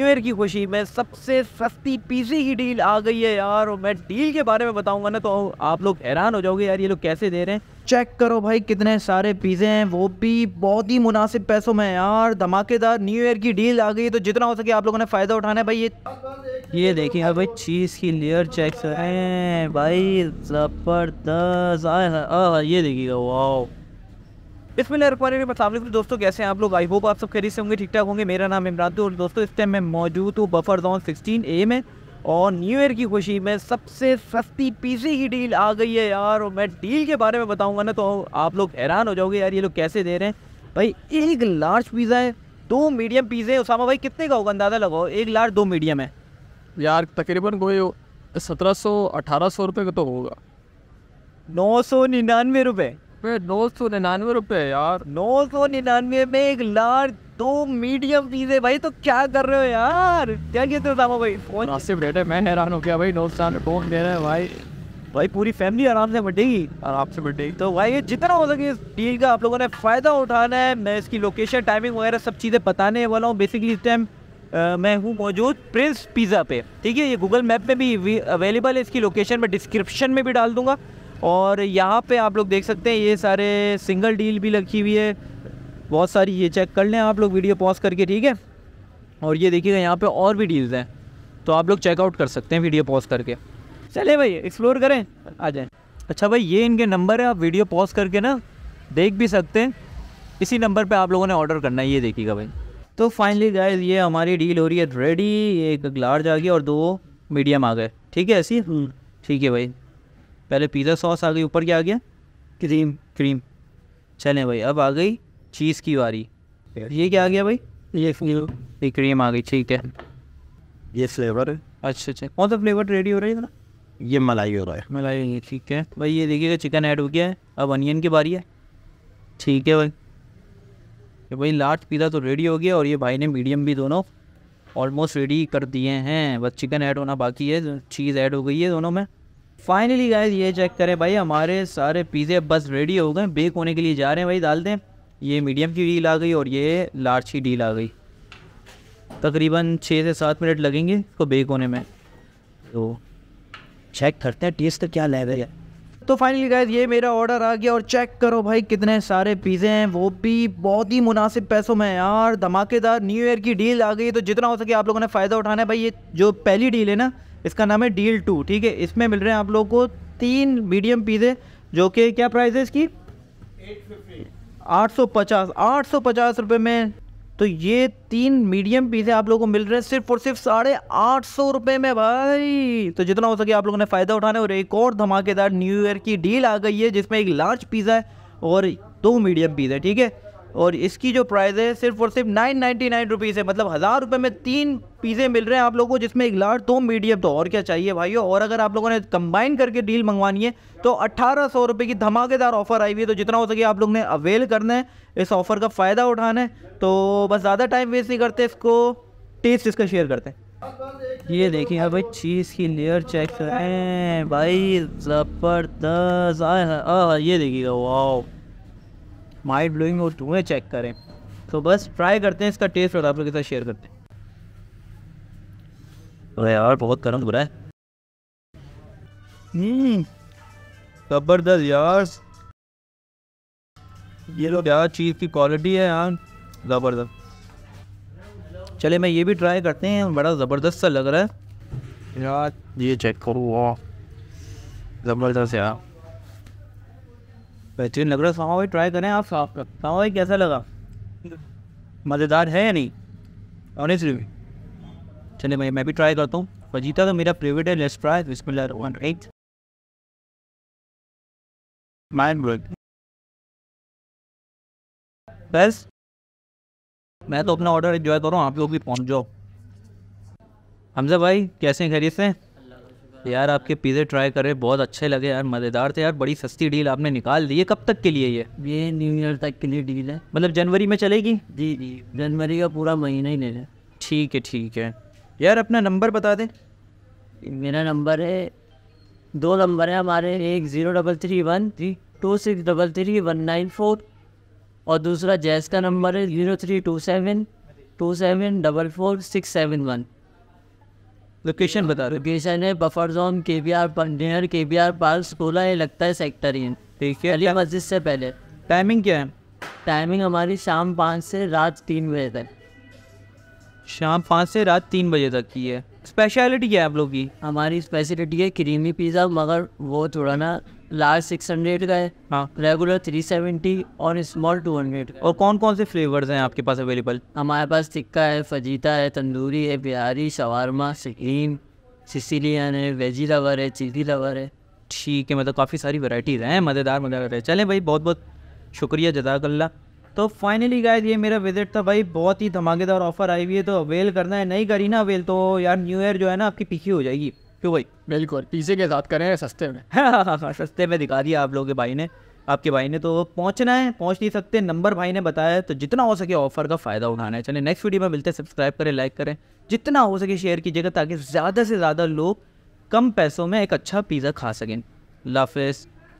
New year की खुशी में सबसे सस्ती पीसी की डील आ गई है यार और मैं डील के बारे में बताऊंगा ना तो आप लोग हैरान हो जाओगे यार ये लोग कैसे दे रहे हैं चेक करो भाई कितने सारे पीजे हैं वो भी बहुत ही मुनासिब पैसों में यार धमाकेदार न्यू ईयर की डील आ गई तो जितना हो सके आप लोगों ने फ़ायदा उठाना है भाई ये ये देखिए यार भाई चीज़ की लेयर चेक भाई ज़बरदस्त ये देखिएगा वाह में अरकम दोस्तों कैसे हैं आप लोग आई होप आप सब खरीद से होंगे ठीक ठाक होंगे मेरा नाम इमरान तो और दोस्तों इस टाइम मैं मौजूद हूँ बफर जोन सिक्सटीन ए में और न्यू ईयर की खुशी में सबसे सस्ती पीसी की डील आ गई है यार और मैं डील के बारे में बताऊँगा ना तो आप लोग हैरान हो जाओगे यार ये लोग कैसे दे रहे हैं भाई एक लार्ज पिज़्ज़ा है दो मीडियम पिज़्ज़े उसामा भाई कितने का होगा अंदाज़ा लगाओ एक लार्ज दो मीडियम है यार तकरीबन कोई सत्रह सौ अठारह सौ रुपये का तो होगा नौ सौ निन्यानवे रुपये नौ सौ निन्यानवे रुपये यार नौ सौ निन्यानवे में एक लार्ज दो मीडियम पीजे भाई तो क्या कर रहे हो यार क्या कहते हो सामा भाई मुनासिब रेट है मैं हैरान हो गया भाई नौ सौ फोन दे रहे हैं भाई भाई पूरी फैमिली आराम से बटेगी आराम से बटेगी तो भाई ये जितना हो सके इस डील का आप लोगों ने फ़ायदा उठाना है मैं इसकी लोकेशन टाइमिंग वगैरह सब चीज़ें बताने वाला हूँ बेसिकली इस टाइम मैं हूँ मौजूद प्रिंस पिज़्ज़ा पे ठीक है ये गूगल मैप में भी अवेलेबल है इसकी लोकेशन मैं डिस्क्रिप्शन में भी डाल दूंगा और यहाँ पे आप लोग देख सकते हैं ये सारे सिंगल डील भी रखी हुई है बहुत सारी ये चेक कर लें आप लोग वीडियो पॉज करके ठीक है और ये देखिएगा यहाँ पे और भी डील्स हैं तो आप लोग चेकआउट कर सकते हैं वीडियो पॉज करके चले भाई एक्सप्लोर करें आ जाएँ अच्छा भाई ये इनके नंबर है आप वीडियो पॉज करके ना देख भी सकते हैं इसी नंबर पर आप लोगों ने ऑर्डर करना है ये देखिएगा भाई तो फाइनली गाय ये हमारी डील हो रही है रेडी एक लार्ज आ गई और दो मीडियम आ गए ठीक है ऐसी हम्म। ठीक है भाई पहले पिज़्ज़ा सॉस आ गई ऊपर क्या आ गया क्रीम क्रीम चलें भाई अब आ गई चीज़ की वारी ये क्या आ गया भाई ये ये क्रीम आ गई ठीक है ये फ्लेवर है अच्छा अच्छा कौन सा फ्लेवर रेडी हो रहा है ना ये मलाई हो रहा है मलाई ठीक है भाई ये देखिएगा चिकन ऐड हो गया है अब अनियन की बारी है ठीक है भाई ये भाई लार्ज पिज़्ज़ा तो रेडी हो गया और ये भाई ने मीडियम भी दोनों ऑलमोस्ट रेडी कर दिए हैं बस चिकन ऐड होना बाकी है चीज़ ऐड हो गई है दोनों में फाइनली गाइज ये चेक करें भाई हमारे सारे पिज़्ज़े बस रेडी हो गए बेक होने के लिए जा रहे हैं भाई डाल दें ये मीडियम की डील आ गई और ये लार्ज की डील आ गई तकरीबन छः से सात मिनट लगेंगे इसको बेक होने में तो चेक करते हैं टेस्ट क्या लेवल है तो फाइनली गाइज ये मेरा ऑर्डर आ गया और चेक करो भाई कितने सारे पिज़्ज़े हैं वो भी बहुत ही मुनासिब पैसों में यार धमाकेदार न्यू ईयर की डील आ गई तो जितना हो सके आप लोगों ने फ़ायदा उठाना है भाई ये जो पहली डील है ना इसका नाम है डील टू ठीक है इसमें मिल रहे हैं आप लोग को तीन मीडियम पीज़े जो कि क्या प्राइस है इसकी आठ सौ पचास आठ सौ पचास रुपये में तो ये तीन मीडियम पीज़े आप लोगों को मिल रहे हैं सिर्फ और सिर्फ साढ़े आठ सौ रुपये में भाई तो जितना हो सके आप लोगों ने फ़ायदा उठाने और एक और धमाकेदार न्यू ईयर की डील आ गई है जिसमें एक लार्ज पिज़्ज़ा है और दो मीडियम पिज़्ज़ा ठीक है और इसकी जो प्राइस है सिर्फ और सिर्फ नाइन नाइन्टी नाइन रुपीज़ है मतलब हज़ार रुपये में तीन पीज़े मिल रहे हैं आप लोगों को जिसमें एक लार्ज दो मीडियम तो और क्या चाहिए भाई और अगर आप लोगों ने कंबाइन करके डील मंगवानी है तो अट्ठारह सौ रुपये की धमाकेदार ऑफर आई हुई है तो जितना हो सके आप लोग ने अवेल करना है इस ऑफ़र का फ़ायदा उठाना है तो बस ज़्यादा टाइम वेस्ट नहीं करते इसको टेस्ट इसका शेयर करते हैं ये देखिए हाँ भाई चीज़ की लेयर चेक करें भाई ज़बरदस्त ये देखिएगा वाह माइंड ब्लोइंग और धुएँ चेक करें तो बस ट्राई करते हैं इसका टेस्ट और आप लोग के साथ शेयर करते हैं अरे यार बहुत गर्म हो रहा है हम्म, ज़बरदस्त यार ये लोग यार चीज़ की क्वालिटी है यार ज़बरदस्त चले मैं ये भी ट्राई करते हैं बड़ा ज़बरदस्त सा लग रहा है यार ये चेक करो वाह ज़बरदस्त यार बेहतरीन लग रहा है सामा भाई ट्राई करें आप साफ का सामा भाई कैसा लगा मज़ेदार है या नहीं ऑनेस्टली चले भाई मैं भी ट्राई करता हूँ फजीता तो मेरा फेवरेट है लेट्स ट्राई बिस्मिल्लाह माइंड ब्रेक बस मैं तो अपना ऑर्डर इन्जॉय करूँ आप लोग भी पहुँच जाओ हमजा भाई कैसे हैं खैरियत से यार आपके पिज़्ज़े ट्राई करे बहुत अच्छे लगे यार मज़ेदार थे यार बड़ी सस्ती डील आपने निकाल दी है कब तक के लिए ये ये न्यू ईयर तक के लिए डील है मतलब जनवरी में चलेगी जी जी जनवरी का पूरा महीना ही ले लें ठीक है ठीक है यार अपना नंबर बता दें मेरा नंबर है दो नंबर है हमारे एक zero double three one three two six double three one nine four और दूसरा जैस का नंबर है zero three two seven two seven double four six seven one location बता रहे लोकेशन है buffer zone K B R near K B R park सोलह ये लगता है सेक्टर इन ठीक है अली मस्जिद से पहले टाइमिंग क्या है टाइमिंग हमारी शाम पाँच से रात तीन बजे तक शाम पाँच से रात तीन बजे तक की है स्पेशलिटी क्या है आप लोग की हमारी स्पेशलिटी है क्रीमी पिज़्ज़ा मगर वो थोड़ा ना लार्ज सिक्स हंड्रेड का है हाँ रेगुलर थ्री सेवेंटी और स्मॉल टू हंड्रेड और कौन कौन से फ्लेवर्स हैं आपके पास अवेलेबल हमारे पास टिक्का है फजीता है तंदूरी है बिहारी शवारमा सिक्रीन सिसिलियन है वेजी लवर है चीज़ी लवर है ठीक है मतलब काफ़ी सारी वैरायटीज़ हैं मज़ेदार मज़ेदार है चलें भाई बहुत बहुत शुक्रिया जजाकल्ला तो फाइनली गाय ये मेरा विजिट था भाई बहुत ही धमाकेदार ऑफर आई हुई है तो अवेल करना है नहीं करी ना अवेल तो यार न्यू ईयर जो है ना आपकी पीछे हो जाएगी क्यों भाई बिल्कुल पीछे के साथ करें सस्ते में हाँ, सस्ते में दिखा दिया आप लोगों के भाई ने आपके भाई ने तो पहुंचना है पहुंच नहीं सकते नंबर भाई ने बताया तो जितना हो सके ऑफर का फ़ायदा उठाना है चले नेक्स्ट वीडियो में मिलते हैं सब्सक्राइब करें लाइक करें जितना हो सके शेयर कीजिएगा ताकि ज़्यादा से ज़्यादा लोग कम पैसों में एक अच्छा पिज़्ज़ा खा सकें लाफिज़